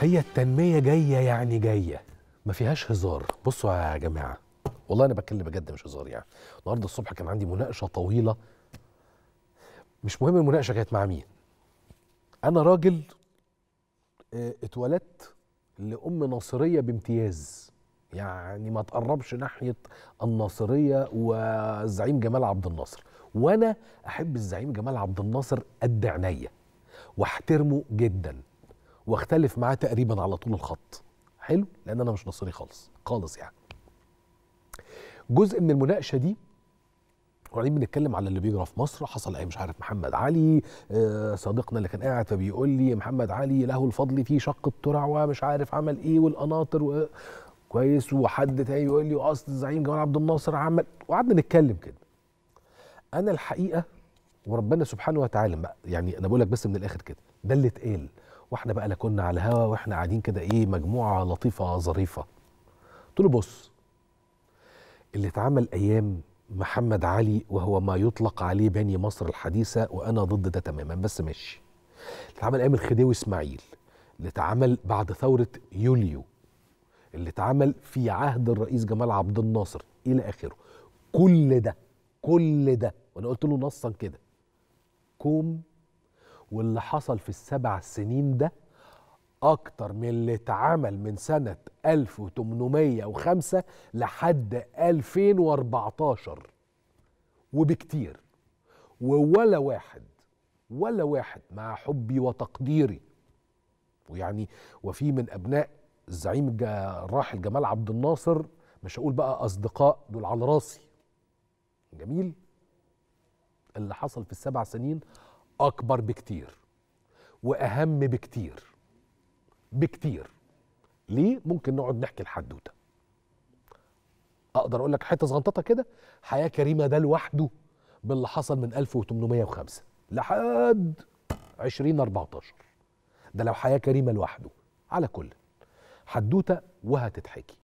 هي التنمية جاية يعني جاية ما فيهاش هزار بصوا يا جماعة والله أنا بتكلم بجد مش هزار يعني النهاردة الصبح كان عندي مناقشة طويلة مش مهم المناقشة كانت مع مين أنا راجل آه، اتولدت لأم ناصرية بامتياز يعني ما تقربش ناحية الناصرية والزعيم جمال عبد الناصر وأنا أحب الزعيم جمال عبد الناصر قد عينيا واحترمه جداً واختلف معاه تقريبا على طول الخط حلو لان انا مش نصري خالص خالص يعني جزء من المناقشه دي وبعدين بنتكلم على اللي بيجرى في مصر حصل ايه مش عارف محمد علي آه، صديقنا اللي كان قاعد فبيقول لي محمد علي له الفضل في شق الترع ومش عارف عمل ايه والقناطر و... كويس وحد تاني يقول لي اصل الزعيم جمال عبد الناصر عمل وقعدنا نتكلم كده انا الحقيقه وربنا سبحانه وتعالى يعني انا بقول لك بس من الاخر كده ده اللي اتقال واحنا بقى كنا على الهوا واحنا قاعدين كده ايه مجموعه لطيفه ظريفه قلت له بص اللي اتعمل ايام محمد علي وهو ما يطلق عليه بني مصر الحديثه وانا ضد ده تماما بس ماشي اللي اتعمل ايام الخديوي اسماعيل اللي اتعمل بعد ثوره يوليو اللي اتعمل في عهد الرئيس جمال عبد الناصر الى اخره كل ده كل ده وانا قلت له نصا كده كوم واللي حصل في السبع سنين ده أكتر من اللي اتعمل من سنة 1805 لحد 2014 وبكتير وولا واحد ولا واحد مع حبي وتقديري ويعني وفي من أبناء الزعيم الراحل جمال عبد الناصر مش هقول بقى أصدقاء دول على راسي جميل اللي حصل في السبع سنين أكبر بكتير وأهم بكتير بكتير ليه ممكن نقعد نحكي الحدوتة أقدر أقول لك حتة صغنططة كده حياة كريمة ده لوحده باللي حصل من 1805 لحد 2014 ده لو حياة كريمة لوحده على كل حدوتة وهتتحكي